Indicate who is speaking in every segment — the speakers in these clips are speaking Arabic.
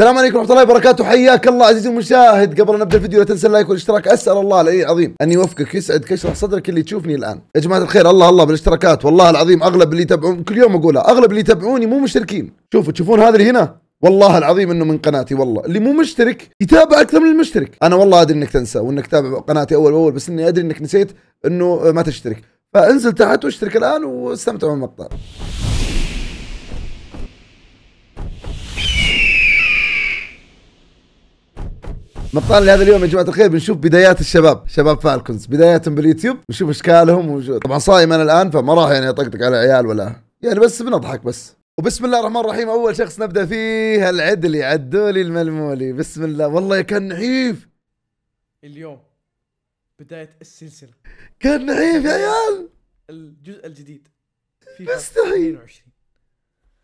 Speaker 1: السلام عليكم ورحمة الله وبركاته حياك الله عزيزي المشاهد قبل أن نبدأ الفيديو لا تنسى اللايك والاشتراك أسأل الله العلي العظيم أن يوفقك يسعد كشرح صدرك اللي تشوفني الآن يا جماعة الخير الله الله بالاشتراكات والله العظيم أغلب اللي يتابعون كل يوم أقولها أغلب اللي يتابعوني مو مشتركين شوفوا تشوفون هذا اللي هنا والله العظيم انه من قناتي والله اللي مو مشترك يتابع اكثر من المشترك انا والله ادري انك تنسى وانك تتابع قناتي اول باول بس اني ادري انك نسيت انه ما تشترك فانزل تحت واشترك الان واستمتعوا بالمقطع مقطعنا لهذا اليوم يا جماعه الخير بنشوف بدايات الشباب شباب فالكونز بداياتهم باليوتيوب نشوف اشكالهم وجود طبعا صايم انا الان فما راح يعني اطقطق على عيال ولا يعني بس بنضحك بس وبسم الله الرحمن الرحيم اول شخص نبدا فيه العدلي عدولي الملمولي بسم الله والله كان نحيف
Speaker 2: اليوم بدايه السلسله
Speaker 1: كان نحيف يا عيال
Speaker 2: الجزء الجديد مستحيل 22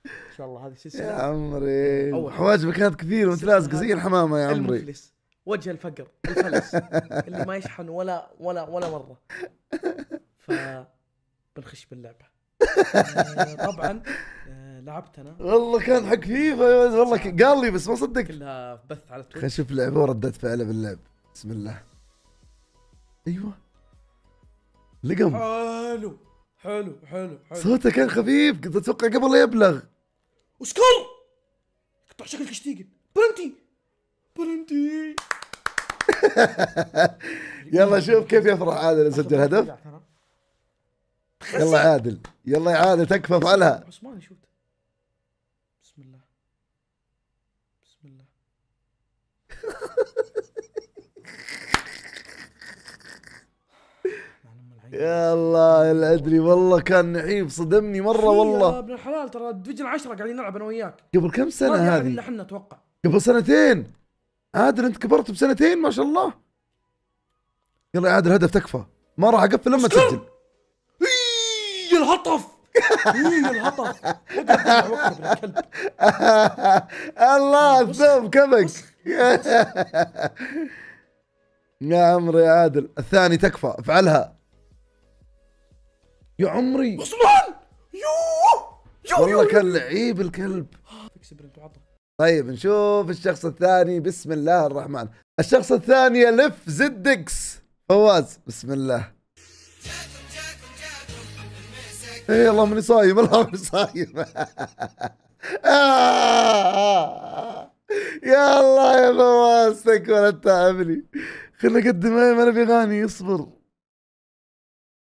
Speaker 2: ان شاء الله هذه سلسله يا عمري حواجبك
Speaker 1: كانت كثير وانت لازق زي الحمامه يا عمري المفلس وجه الفقر الفلس اللي ما يشحن
Speaker 2: ولا ولا ولا مره
Speaker 1: ف بنخش باللعبه آه، طبعا آه، لعبت انا والله كان حق فيفا والله قال لي بس ما صدق كلها بث على تويتر نشوف لعبه وردت فعله باللعب بسم الله ايوه لقم
Speaker 2: حلو حلو حلو حلو صوته كان
Speaker 1: خفيف كنت اتوقع قبل لا يبلغ
Speaker 2: وسكر قطع شكل كشتيجن بلنتي
Speaker 1: يلا شوف كيف يفرح عادل يسجل هدف يلا عادل يلا يا عادل تكفى افعلها
Speaker 2: عثمان يشوت بسم الله بسم الله
Speaker 1: نعم، يا الله الادري والله كان نعيب صدمني مره والله يا ابن
Speaker 2: الحلال ترى ديفيجن 10 قاعدين نلعب انا وياك
Speaker 1: قبل كم سنه هذه احنا اتوقع قبل سنتين عادل انت كبرت بسنتين ما شاء الله يلا يا عادل هدف تكفى ما راح اقفل لما تسجل يا الهطف الهطف الله الذوب كبك يا عمري يا عادل الثاني تكفى افعلها يا عمري عثمان يوه والله كان لعيب الكلب طيب نشوف الشخص الثاني بسم الله الرحمن الشخص الثاني لف زد اكس فواز بسم الله اي الله ماني صايم الله ماني صايم يا الله آه، يا فواز تكفى لا تتعبني خلنا اقدم ما نبي اغاني اصبر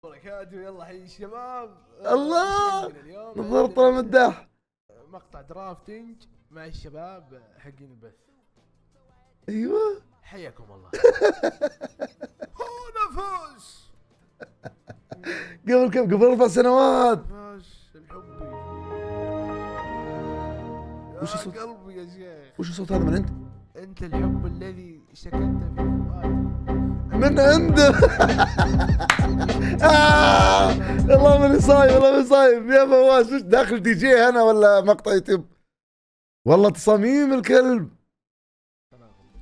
Speaker 2: بركاته يلا حي الشباب الله
Speaker 1: طلع مداح
Speaker 2: مقطع درافتنج مع الشباب حقين البث
Speaker 1: ايوه حياكم الله هو نفوس قبل كم قبل اربع سنوات وش الصوت؟ قلبي يا شيخ وش الصوت هذا من انت؟ انت الحب الذي سكنت في فؤادي من عند والله آه. ماني صايم والله ماني صايم يا فواز داخل دي جي انا ولا مقطع يوتيوب والله تصاميم الكلب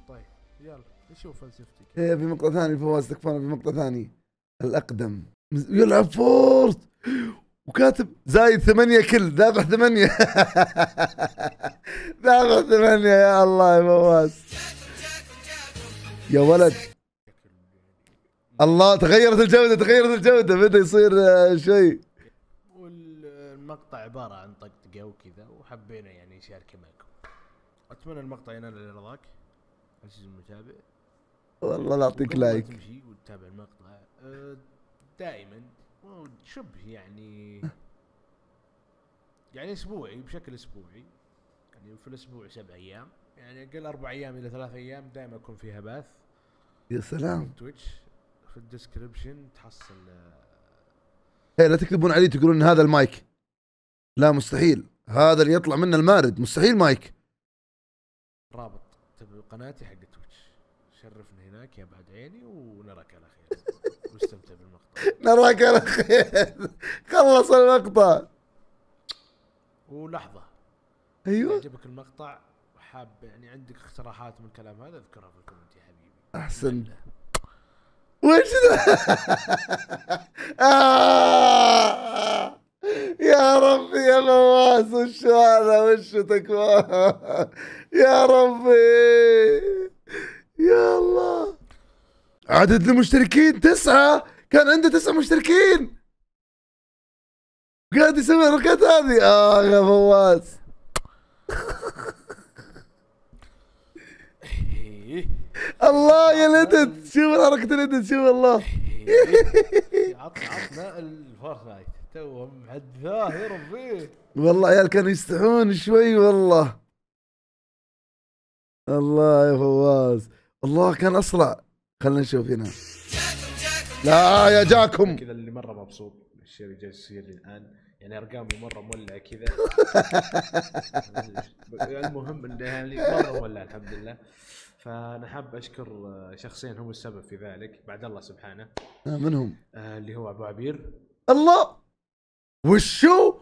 Speaker 2: طيب يلا نشوف فلسفتك
Speaker 1: إيه، في مقطع ثاني فواز تكفانا في مقطع ثاني الاقدم يلعب فورت وكاتب زايد ثمانية كل ذابح ثمانية ذابح ثمانية يا الله يا فواز يا ولد الله تغيرت الجودة تغيرت الجودة بدا يصير آه، شيء
Speaker 2: والمقطع عبارة عن طقطقة هذا وحبينا يعني نشاركه معكم اتمنى المقطع ينال رضاك عزيزي المتابع والله لا يعطيك لايك تمشي وتتابع المقطع آه، دائما شبه يعني يعني اسبوعي بشكل اسبوعي يعني في الاسبوع سبع ايام يعني اقل اربع ايام الى ثلاث ايام دائما اكون فيها باث يا سلام في تويتش في الديسكربشن تحصل آه،
Speaker 1: إيه، لا تكتبون علي تقولون هذا المايك لا مستحيل هذا اللي يطلع منه المارد مستحيل مايك
Speaker 2: رابط تبع قناتي حق تويتش شرفنا هناك يا بعد عيني ونراك على خير
Speaker 1: واستمتع بالمقطع نراك على خير خلص المقطع ولحظه ايوه
Speaker 2: عجبك المقطع وحاب يعني عندك اقتراحات من الكلام هذا
Speaker 1: اذكرها في الكومنت يا حبيبي احسن وش ذا؟ آه. يا ربي يا نواس وش هذا وش تكوان يا ربي يا الله عدد المشتركين تسعة كان عنده تسعة مشتركين قاعد يسوي الحركات هذه اه يا فواز الله يا الادت شوف حركة الادت شوف الله
Speaker 2: عطنا الفورتنايت توهم عد يربيه
Speaker 1: والله عيال كانوا يستحون شوي والله الله يا فواز الله كان اسرع خلينا نشوف هنا لا يا جاكم كذا
Speaker 2: اللي مره مبسوط الشيء اللي جالس يصير الان يعني ارقامي مره مولعه كذا المهم انه يعني مره مولع الحمد لله فانا حاب اشكر شخصين هم السبب في ذلك بعد الله سبحانه آه، من هم؟ آه، اللي هو ابو عبير
Speaker 1: الله وشو؟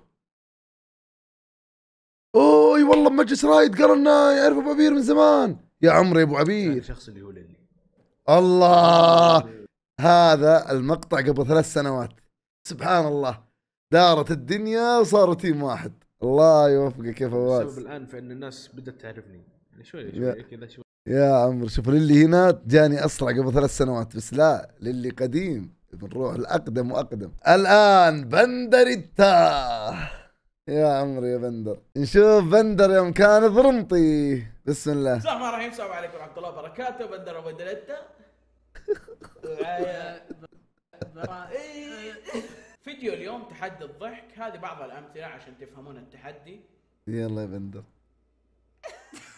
Speaker 1: اوي والله مجلس رايد قال انه يعرف ابو عبير من زمان يا عمري ابو عبير الشخص اللي يولدني الله هذا المقطع قبل ثلاث سنوات سبحان الله دارت الدنيا وصاروا تيم واحد الله يوفقك يا فواز السبب
Speaker 2: الان في ان الناس بدات تعرفني يعني شوي شوي كذا شوي
Speaker 1: يا عمر شوف للي هنا جاني اسرع قبل ثلاث سنوات بس لا للي قديم بنروح الاقدم واقدم الان بندر التاه يا عمري يا بندر نشوف بندر يوم كان برمطي بسم الله بسم
Speaker 2: الله الرحمن الرحيم السلام عليكم ورحمه الله وبركاته بندر وبندريتا فيديو اليوم تحدي الضحك هذه بعض الامثله عشان تفهمون التحدي
Speaker 1: يلا يا بندر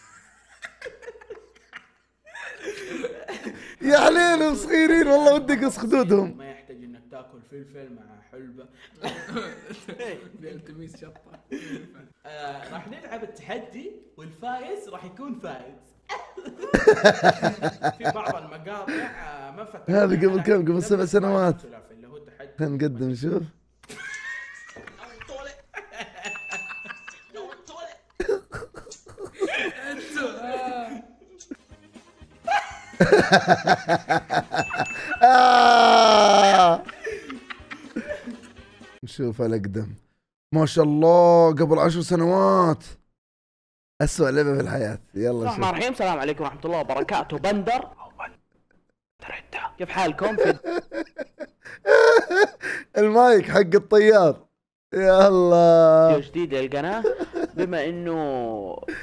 Speaker 1: يا حليلهم صغيرين والله ودك خدودهم
Speaker 2: ما يحتاج انك تاكل فلفل مع حلبه بالتميس شطه آه، راح نلعب التحدي والفايز راح يكون فايز
Speaker 1: في بعض المقاطع آه، ما فتحت هذا قبل كم قبل سبع سنوات اللي هو التحدي نقدم شوف نشوف آه. الاقدم ما شاء الله قبل عشر سنوات اسوء لعبه في الحياه يلا بسم الله الرحمن
Speaker 3: الرحيم السلام عليكم ورحمه الله وبركاته بندر
Speaker 1: كيف حالكم المايك حق الطيار يلا
Speaker 2: جديد للقناه بما انه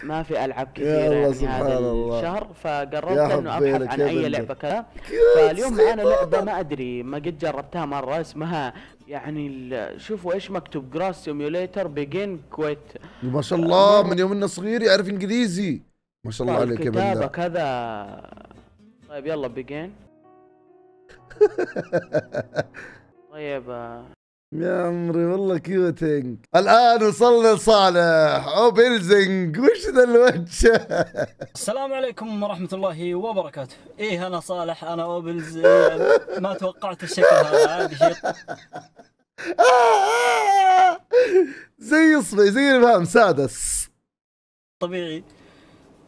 Speaker 2: ما في العاب كثيره يعني هذا
Speaker 1: الله. الشهر
Speaker 3: فقررت انه ابحث عن اي لعبه كذا فاليوم معنا لعبه ما
Speaker 2: ادري ما قد جربتها مره اسمها يعني شوفوا ايش مكتوب جراس سيميوليتر بيجين كويت
Speaker 1: ما شاء الله آه. من يوم انه صغير يعرف انجليزي ما شاء الله طيب، عليك يا بنات كتابه
Speaker 2: كذا طيب يلا بيجين طيب آه. يا
Speaker 1: عمري والله كيوتنج الان وصلنا لصالح اوبلزنج وش ذا الوجه
Speaker 3: السلام عليكم ورحمه الله وبركاته ايه انا صالح انا اوبلز ما
Speaker 1: توقعت الشكل هذا زي اصبعي زي الفهم سادس
Speaker 3: طبيعي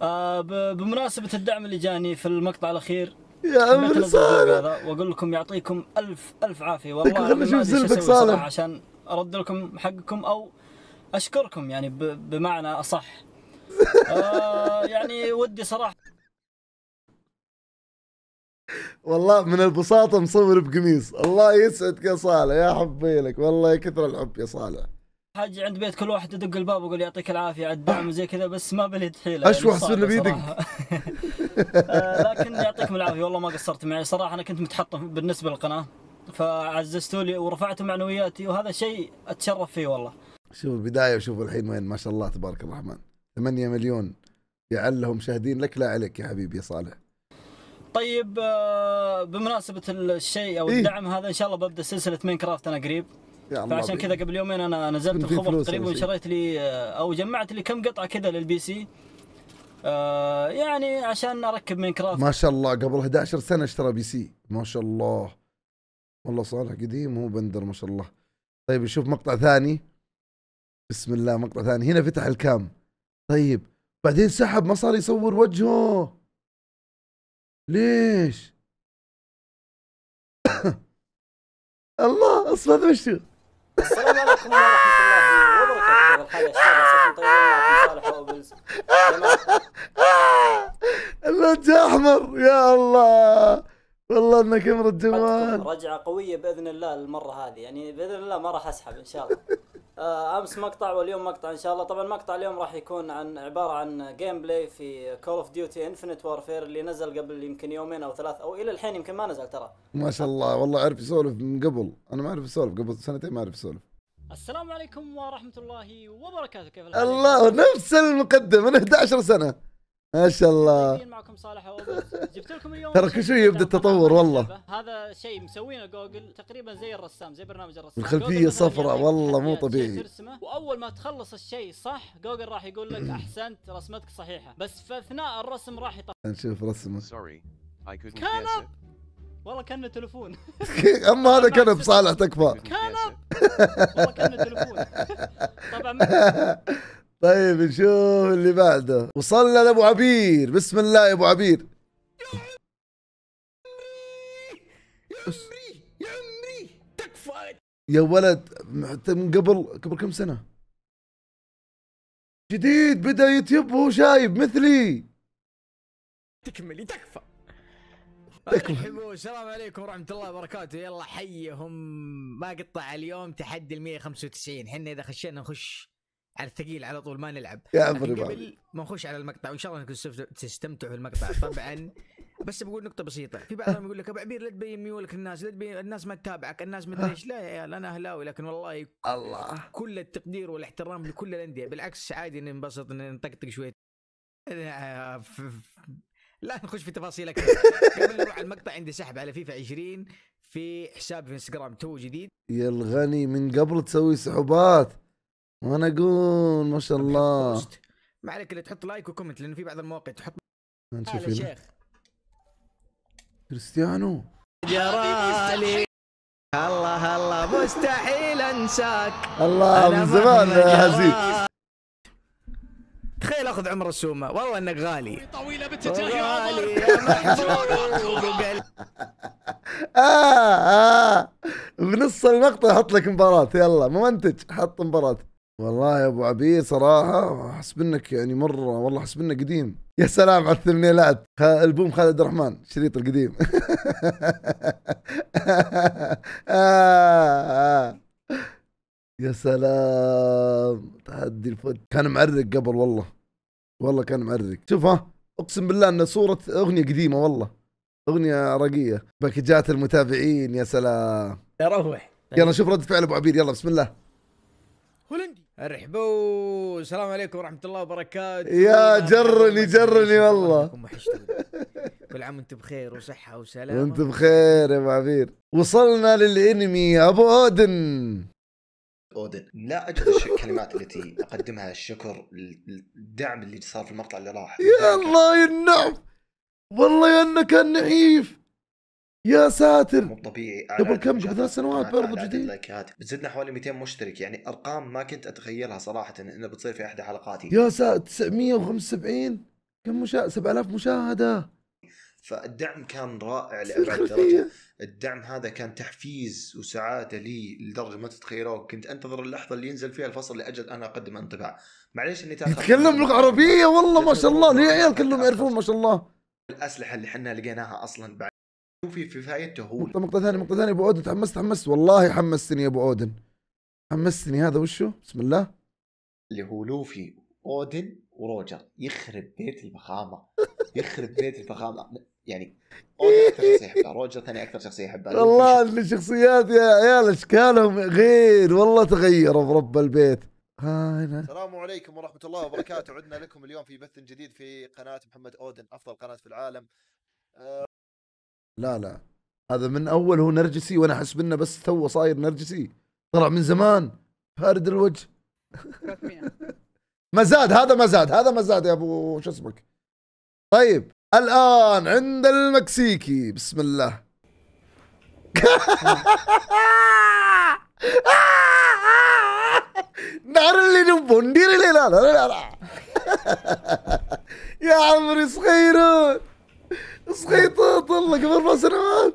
Speaker 3: آه بمناسبه الدعم اللي جاني في المقطع الاخير يا عمر صالح واقول لكم يعطيكم الف الف عافيه والله ما ادري سلفك صالح عشان ارد لكم حقكم او اشكركم يعني بمعنى اصح آه يعني ودي صراحه
Speaker 1: والله من البساطه مصور بقميص الله يسعدك يا صالح يا حبي لك والله كثر الحب يا صالح
Speaker 3: حاج عند بيت كل واحد يدق الباب ويقول يعطيك العافيه على الدعم وزي كذا بس ما بليت حيله اشوح يعني سلم بيدك آه، لكن يعطيكم العافيه والله ما قصرت معي صراحه انا كنت متحطم بالنسبه للقناه فعززتوا لي ورفعتوا معنوياتي وهذا شيء اتشرف فيه والله
Speaker 1: شوف البدايه وشوف الحين وين ما شاء الله تبارك الرحمن 8 مليون يعلهم شاهدين لك لا عليك يا حبيبي يا صالح
Speaker 3: طيب آه، بمناسبه الشيء او إيه. الدعم إيه؟ هذا ان شاء الله ببدا سلسله مين كرافت انا قريب
Speaker 1: فعشان كذا
Speaker 3: قبل يومين انا نزلت الخبر تقريبا وشريت لي آه، او جمعت لي كم قطعه كذا للبي سي آه يعني عشان اركب من كرافت
Speaker 1: ما شاء الله قبل 11 سنه اشترى بي سي ما شاء الله والله صالح قديم هو بندر ما شاء الله طيب نشوف مقطع ثاني بسم الله مقطع ثاني هنا فتح الكام طيب بعدين سحب ما صار يصور وجهه ليش الله اصبر وشو
Speaker 2: السلام عليكم ورحمه الله وبركاته الحياه الشابه سيكون معكم صالح وابلز
Speaker 1: النجاح احمر يا الله والله انك امر جمال
Speaker 3: رجعة قوية باذن الله المرة هذه يعني باذن الله ما راح اسحب ان شاء الله آه، امس مقطع واليوم مقطع ان شاء الله طبعا مقطع اليوم راح يكون عن عبارة عن جيم بلاي في كول اوف ديوتي انفنت وارفير اللي نزل قبل يمكن يومين او ثلاث او الى الحين يمكن ما نزل ترى
Speaker 1: ما شاء الله والله اعرف يسولف من قبل انا ما اعرف اسولف قبل سنتين ما اعرف اسولف
Speaker 3: السلام عليكم ورحمة الله
Speaker 1: وبركاته كيف الحال؟ الله نفس المقدم من 11 سنة ما شاء الله معكم صالح جبت لكم اليوم ترى كل شوي يبدا التطور والله هذا
Speaker 3: شيء مسوينه جوجل تقريبا زي الرسام زي برنامج الرسام الخلفيه صفراء والله مو طبيعي ترسمه واول ما تخلص الشيء صح جوجل راح يقول لك احسنت رسمتك صحيحه بس في اثناء الرسم راح يطلع
Speaker 1: نشوف رسمه سوري كنب
Speaker 3: والله كانه تلفون
Speaker 1: اما هذا كنب صالح تكفى كنب والله كانه تلفون طبعا طيب نشوف اللي بعده وصلنا لابو عبير بسم الله يا ابو عبير يا عمري يا عمري تكفى يا ولد من قبل قبل كم سنه جديد بدا يتيب وهو شايب مثلي
Speaker 3: تكملي تكفى
Speaker 1: السلام عليكم ورحمه
Speaker 3: الله وبركاته يلا حيهم ما قطع اليوم تحدي ال 195 احنا اذا خشينا نخش على الثقيل على طول ما نلعب يا عمري قبل ما نخش على المقطع وان شاء الله انكم تستمتعوا في المقطع طبعا بس بقول نقطه بسيطه في بعضهم يقول لك ابو عبير لا تبين ميولك للناس لا تبين الناس ما تتابعك الناس ما ايش لا يا عيال انا اهلاوي لكن والله الله كل التقدير والاحترام لكل الانديه بالعكس عادي ننبسط نطقطق شويه لا نخش في تفاصيل اكثر قبل نروح على المقطع عندي سحب على فيفا 20 في حساب في انستغرام تو
Speaker 1: جديد يا الغني من قبل تسوي سحوبات وانا اقول ما شاء الله ما عليك الا تحط لايك وكومنت لانه في بعض المواقع تحط يا شيخ كريستيانو
Speaker 3: جرالي الله الله مستحيل انساك الله من زمان
Speaker 1: هزيت
Speaker 2: تخيل اخذ عمر السومه والله انك غالي طويله بالتجاه يا عمر
Speaker 1: اه اه بنص المقطع احط لك مباراه يلا ممنتج حط مباراه والله يا ابو عبيد صراحه احسب انك يعني مره والله احسب انك قديم يا سلام على الثمنيلات البوم خالد الرحمن الشريط القديم يا سلام تحدي الفوت كان معرق قبل والله والله كان معرق شوف ها اقسم بالله ان صوره اغنيه قديمه والله اغنيه عراقيه باكجات المتابعين يا سلام
Speaker 3: يا روح يلا شوف
Speaker 1: رد فعل ابو عبيد يلا بسم الله
Speaker 3: ارحبوا السلام عليكم ورحمه الله وبركاته يا جرني جرني والله كل عام وانتم بخير وصحه وسلامه وانت
Speaker 1: بخير يا ابو عبير وصلنا للانمي ابو اودن اودن لا اجد الكلمات التي اقدمها الشكر الدعم اللي صار في المقطع اللي راح يا الله يا النعم والله يا انك نعيف يا ساتر مو طبيعي قبل كم قبل ثلاث سنوات برضو جديد لايكات زدنا حوالي 200 مشترك يعني ارقام ما كنت اتخيلها صراحه انها بتصير في احدى حلقاتي يا ساتر 975 كم مشاهد 7000 مشاهده فالدعم كان رائع لابعد درجه الدعم هذا كان تحفيز وسعاده لي لدرجه ما تتخيلوها كنت انتظر اللحظه اللي ينزل فيها الفصل لاجل انا اقدم انطباع معليش اني تاخر يتكلم لغه عربيه والله ما شاء الله ليه عيال كلهم يعرفون ما شاء الله الاسلحه اللي احنا لقيناها اصلا بعد شوفي فايته هو نقطة ثانية نقطة ثانية ابو اودن تحمست تحمست والله حمستني يا ابو اودن حمستني هذا وشو بسم الله اللي هو لوفي اودن وروجر يخرب بيت الفخامه يخرب بيت الفخامه يعني اودن اكثر شخصيه احبها روجر ثاني اكثر شخصيه احبها والله ان الشخصيات يا عيال اشكالهم غير والله تغيروا برب البيت السلام عليكم ورحمة الله وبركاته عدنا لكم اليوم في بث جديد في قناة محمد أودن أفضل قناة في العالم لا لا هذا من اول هو نرجسي وانا احس انه بس تو صاير نرجسي طلع من زمان فارد الوجه ما زاد هذا ما زاد هذا ما زاد يا ابو شو اسمك طيب الان عند المكسيكي بسم الله نارلين اللي لا لا لا يا عمري صغيرون سخيطات آه، طلق قبل اربع سنوات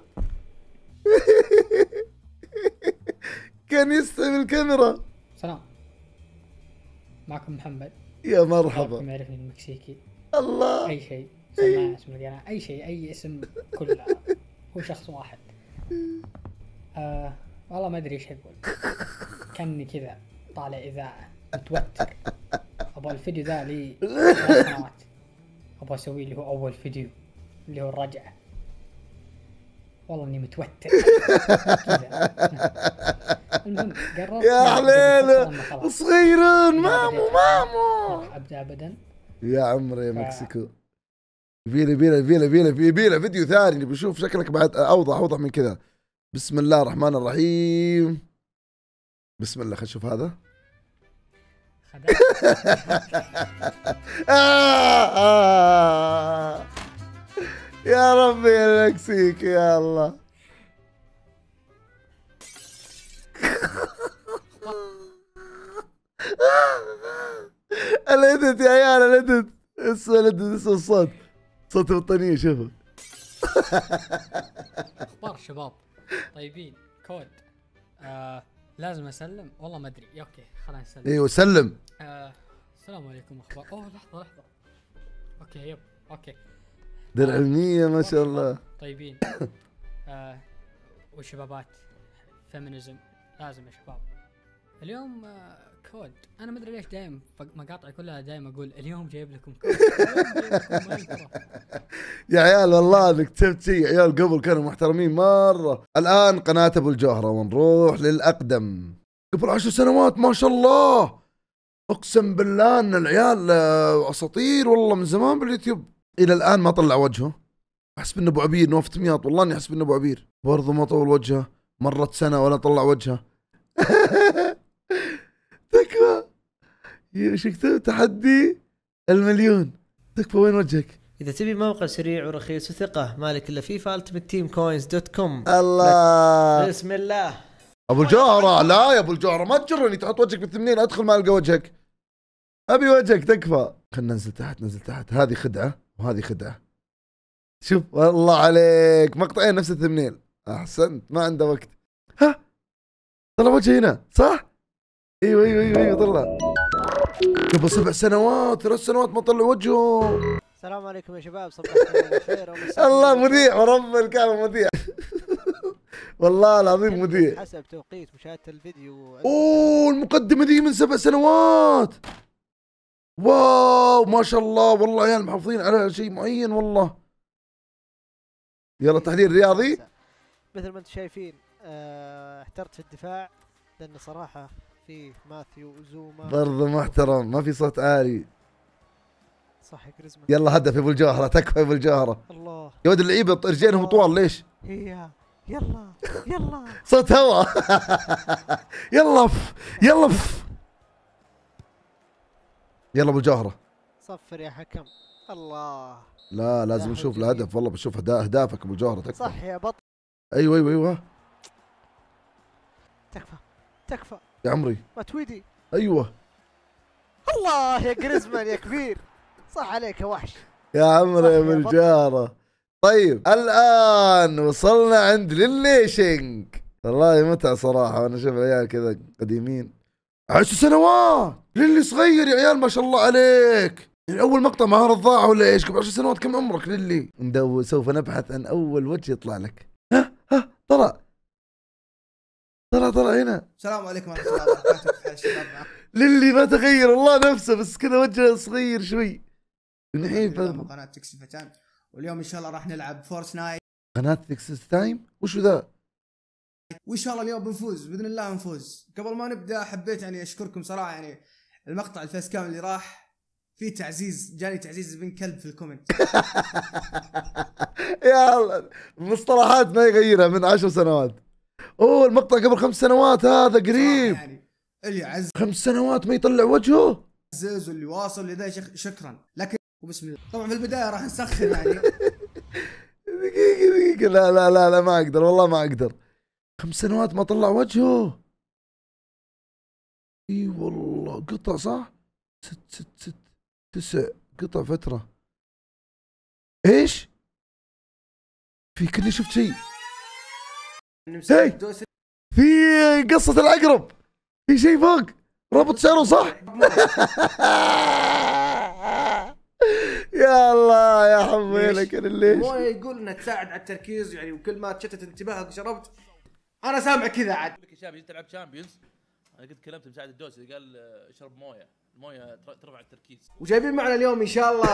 Speaker 1: كان يستعمل الكاميرا سلام معكم محمد يا مرحبا ما يعرفني المكسيكي الله اي شيء
Speaker 3: اسم اي شيء اي اسم كله هو شخص واحد آه والله ما ادري ايش اقول كاني كذا طالع اذاعه متوتر ابغى الفيديو ذا لي ابغى اسوي اللي هو اول فيديو اللي هو الرجعه والله اني متوتر
Speaker 1: نعم. المهم قررت يا حليل صغيرين مامو مامو ابدا ابدا يا عمري يا مكسيكو بيلا بيلا بيلا بيلا بيلا فيديو ثاني نبي نشوف شكلك بعد اوضح اوضح من كذا بسم الله الرحمن الرحيم بسم الله خلينا نشوف هذا آه, آه. يا ربي يا المكسيك يا الله الادت يا عيال الادت اسمع الادت اسمع الصوت صوت الوطنية شوفوا
Speaker 3: اخبار شباب طيبين كود آه لازم اسلم والله ما ادري اوكي خلينا نسلم ايوه سلم آه السلام عليكم اخبار اوه لحظه لحظه اوكي يب اوكي درعمية
Speaker 1: ما شاء الله طيبين
Speaker 3: آه، والشبابات وشبابات فيمينيزم لازم يا شباب اليوم آه، كود انا ما ادري ليش دايم مقاطعي كلها دايم اقول اليوم جايب لكم كود جايب
Speaker 1: لكم يا عيال والله انك كتبت شيء عيال قبل كانوا محترمين مره الان قناه ابو الجوهره ونروح للاقدم قبل عشر سنوات ما شاء الله اقسم بالله ان العيال آه، اساطير والله من زمان باليوتيوب الى الان ما طلع وجهه احسب انه ابو عبير نوفة دمياط والله اني احسب انه ابو عبير برضه ما طول وجهه مرت سنه ولا طلع وجهه تكفى ايش كتبت تحدي المليون تكفى وين وجهك؟ اذا
Speaker 3: تبي موقع سريع ورخيص وثقه مالك الا فيفا فالتمت تيم كوينز دوت كوم الله بسم
Speaker 1: الله ابو الجوهره لا يا ابو الجوهره ما تجرني تحط وجهك بالثمنين ادخل ما القى وجهك ابي وجهك تكفى خلنا ننزل تحت ننزل تحت هذه خدعه وهذه خدعه شوف والله عليك مقطعين نفس الثمنيل احسنت ما عنده وقت ها طلع وجهه هنا صح؟ ايوه ايوه ايوه ايوه طلع قبل سبع سنوات ثلاث سنوات ما طلع وجهه السلام
Speaker 3: عليكم يا شباب صباح
Speaker 1: الله مذيع ورب الكعبه مذيع والله العظيم مذيع حسب توقيت مشاهده الفيديو اوه المقدمه ذي من سبع سنوات واو ما شاء الله والله عيال محافظين على شيء معين والله يلا تحليل رياضي
Speaker 3: مثل ما انتم شايفين آه، احترت في الدفاع لان صراحه في ماثيو وزوما برضه
Speaker 1: محترم ما في صوت عالي
Speaker 3: صح كريزمان يلا هدف
Speaker 1: ابو الجوهره تكفى ابو الجوهره الله يا ولد اللعيبه رجلينهم طوال ليش؟
Speaker 3: هي يلا يلا
Speaker 1: صوت هواء يلا ف يلا ف يلا ابو الجوهره
Speaker 3: صفر يا حكم الله
Speaker 1: لا لازم نشوف الهدف والله بشوف اهدافك ابو الجوهره تكفى صح يا بطل ايوه ايوه ايوه تكفى تكفى يا عمري ما تويدي ايوه الله يا جريزمان يا كبير صح عليك يا وحش يا عمري يا ابو الجوهره طيب الان وصلنا عند لليشنج والله متعه صراحه وانا اشوف العيال كذا قديمين عشر سنوات للي صغير يا عيال ما شاء الله عليك يعني اول مقطع مهارة ضاع ولا ايش قبل عشر سنوات كم عمرك للي ندور سوف نبحث عن اول وجه يطلع لك ها ها طلع طلع طلع هنا
Speaker 2: السلام عليكم ورحمه الله
Speaker 1: وبركاته للي ما تغير والله نفسه بس كذا وجهه صغير شوي نحيف قناه
Speaker 2: تكسي فتان واليوم ان شاء الله راح نلعب فورس نايت
Speaker 1: قناه تكسس تايم وشو ذا
Speaker 2: وان شاء الله اليوم بنفوز باذن الله بنفوز قبل ما نبدا حبيت يعني اشكركم صراحه يعني المقطع الفيس كام اللي راح في تعزيز جاني تعزيز من كلب في الكومنت
Speaker 1: يا الله مصطلحات ما يغيرها من عشر سنوات اوه المقطع قبل خمس سنوات هذا قريب يعني اللي عز خمس سنوات ما يطلع وجهه
Speaker 2: عزيز واللي واصل لذا شك... شكرا لكن وبسم الله طبعا في البدايه راح نسخن
Speaker 1: يعني دقيقه دقيقه لا لا لا لا ما اقدر والله ما اقدر خمس سنوات ما طلع وجهه اي والله قطع صح ست ست ست تسع قطع فترة ايش في كل شفت شيء إيه، في قصة العقرب في شيء فوق ربط شعره صح يا الله يا حميلك ليش؟ مويه
Speaker 2: يقول انها تساعد على التركيز يعني وكل ما تشتت انتباهك شربت
Speaker 1: انا سامع كذا عاد
Speaker 2: هشام جيت تلعب شامبيونز انا قلت كلمت مساعد الدوسي قال آه، اشرب مويه المويه
Speaker 1: ترفع التركيز وجايبين معنا اليوم ان شاء الله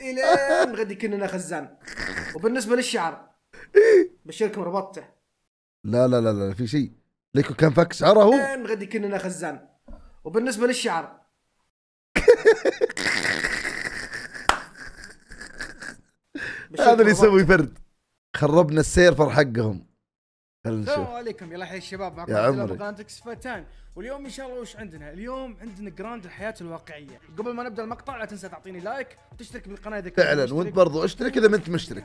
Speaker 2: الين غدي كنا خزان وبالنسبه للشعر بشركم ربطته
Speaker 1: لا لا لا لا في شيء ليكو كان فك شعره
Speaker 2: هو غدي كنا خزان وبالنسبه للشعر
Speaker 1: هذا اللي يسوي فرد خربنا السيرفر حقهم خلينا نشوف السلام
Speaker 2: عليكم يلا حي الشباب معكم يا عمري اكس فتان واليوم ان شاء الله وش عندنا؟ اليوم عندنا جراند الحياه الواقعيه، قبل ما نبدا المقطع لا تنسى تعطيني لايك وتشترك
Speaker 1: بالقناه اذا كنت فعلا وانت برضو اشترك اذا ما انت مشترك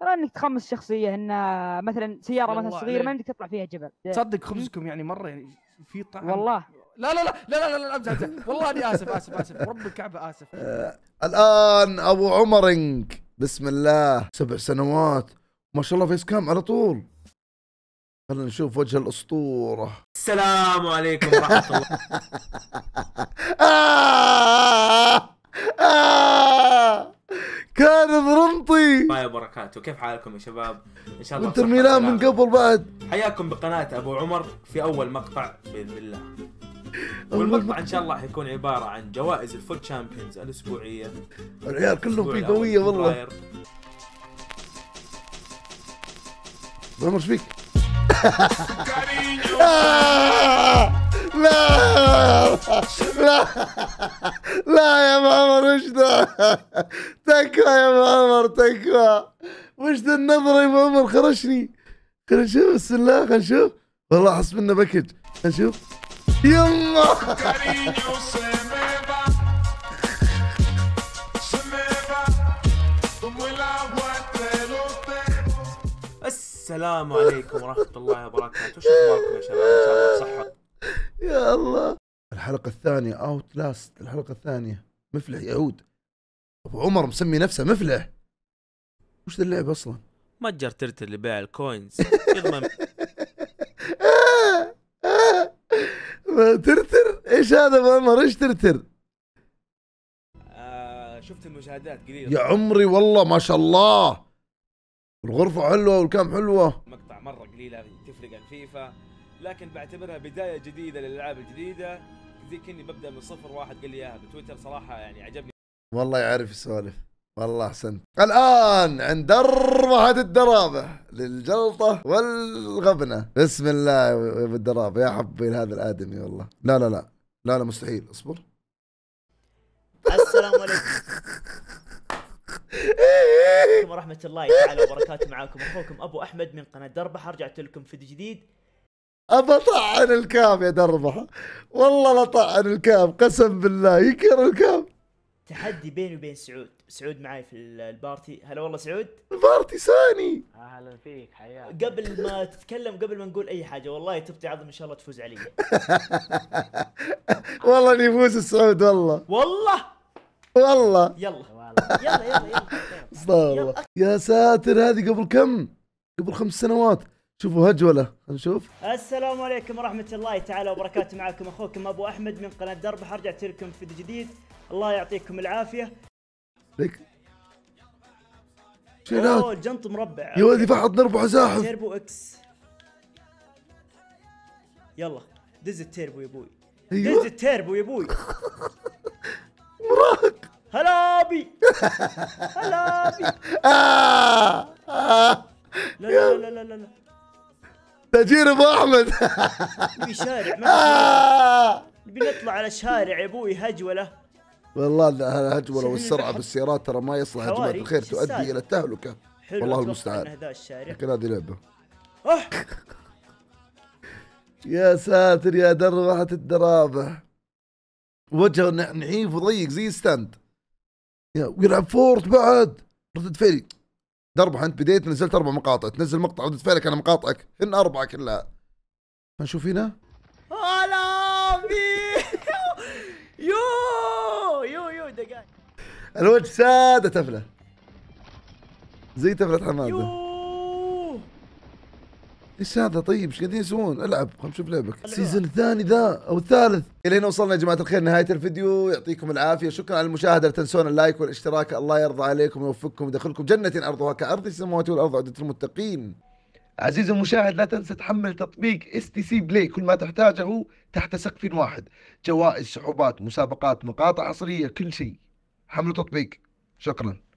Speaker 3: ترى انك تخمس شخصيه ان آه، مثلا سياره مثلا صغيره إيه. ما يمديك تطلع فيها جبل تصدق خبزكم
Speaker 2: يعني مره يعني في طعم والله لا لا لا لا لا لا لا, لا, والله اني اسف اسف اسف رب الكعبه اسف آه،
Speaker 1: الان ابو عمرنج بسم الله سبع سنوات ما شاء الله فيس كام على طول خلينا نشوف وجه الاسطوره
Speaker 2: السلام عليكم ورحمه
Speaker 1: الله كان برمطي الله بركاته
Speaker 2: كيف حالكم يا شباب ان شاء الله انتر ميلان من قبل بعد حياكم بقناه ابو عمر في اول مقطع باذن الله والمقطع ان شاء الله حيكون عباره عن جوائز الفوت شامبيونز الاسبوعيه
Speaker 1: العيال كلهم في قويه والله بأمر فيك لا لا لا يا معمر وش ذا تكفى يا معمر تكفى وش ذا النظرة يا معمر خرشني خلنا نشوف بسم الله خلنا نشوف والله حسبنا خلنا نشوف يما
Speaker 2: السلام عليكم ورحمة الله وبركاته، شو أخباركم يا شباب؟ إن شاء الله بصحة.
Speaker 1: يا الله الحلقة الثانية أوت لاست الحلقة الثانية مفلح يعود أبو عمر مسمي نفسه مفلح وش ذا اللعب أصلا؟
Speaker 2: متجر ترتل لبيع
Speaker 1: الكوينز يضمن ترتر ايش هذا ابو عمر ايش ترتر؟
Speaker 2: آه، شفت المشاهدات قليلة يا عمري
Speaker 1: والله ما شاء الله الغرفة حلوة والكام حلوة
Speaker 2: مقطع مرة قليلة تفرق عن فيفا لكن بعتبرها بداية جديدة للألعاب الجديدة زي كني ببدأ من صفر واحد قال لي إياها بتويتر صراحة يعني عجبني
Speaker 1: والله يعرف السوالف والله احسنت الان عند اربعه الدرابه للجلطه والغبنه بسم الله يا ابو الدرابه يا حبي هذا الادمي والله لا لا لا لا لا مستحيل اصبر السلام
Speaker 3: عليكم عليكم ورحمه الله تعالى وبركاته معاكم اخوكم ابو احمد من قناه دربحه رجعت لكم فيديو جديد
Speaker 1: ابى طعن الكام يا دربحه والله لا طعن الكام قسم بالله يكر الكام
Speaker 3: تحدي بيني وبين سعود سعود معي في البارتي هلا والله سعود البارتي ثاني اهلا فيك حياك قبل ما تتكلم قبل ما نقول اي حاجه والله تبطي عظم ان شاء الله تفوز علي
Speaker 1: والله اني يفوز السعود والله
Speaker 3: والله
Speaker 1: والله يلا يلا يلا يلا يا ساتر هذه قبل كم؟ قبل خمس سنوات شوفوا هجوله نشوف
Speaker 3: السلام عليكم ورحمه الله تعالى وبركاته معكم اخوكم ابو احمد من قناه دربح رجعت لكم فيديو جديد الله يعطيكم العافيه
Speaker 1: لك شنو اوه الجنط مربع يا ولدي فحط نربح زاحف
Speaker 3: تيربو اكس يلا دز التيربو يا ابوي أيوه. دز التيربو يا ابوي
Speaker 1: هلا آه، آه، لا آه. لا لا لا لا تاجير ابو احمد نبي
Speaker 3: شارع ما نطلع على شارع يا ابوي هجوله
Speaker 1: والله هجوله والسرعه بالسيارات ترى ما يصلح يا جماعه الخير تؤدي الى التهلكه والله المستعان لكن هذه لعبه يا ساتر يا دربحة الدرابة وجهه نحيف وضيق زي ستاند ويلعب فورت بعد ردة فعلي دربح انت بديت نزلت اربع مقاطع تنزل مقطع ردة فعلك انا مقاطعك هن اربعه كلها ما نشوف هنا
Speaker 3: هلا يو يو يو دقائق
Speaker 1: الوجه ساده تفله زي تفله حماده يو. ايش هذا طيب ايش قاعدين يسوون؟ العب خلنا نشوف لعبك. السيزون الثاني ذا او الثالث. الى هنا وصلنا يا جماعه الخير نهايه الفيديو يعطيكم العافيه شكرا على المشاهده لا تنسون اللايك والاشتراك الله يرضى عليكم ويوفقكم ويدخلكم جنه ارضها كارض السماوات والارض عدة المتقين. عزيزي المشاهد لا تنسى تحمل تطبيق اس تي سي بلاي كل ما تحتاجه تحت سقف واحد جوائز سحوبات مسابقات مقاطع عصريه كل شيء حملوا تطبيق شكرا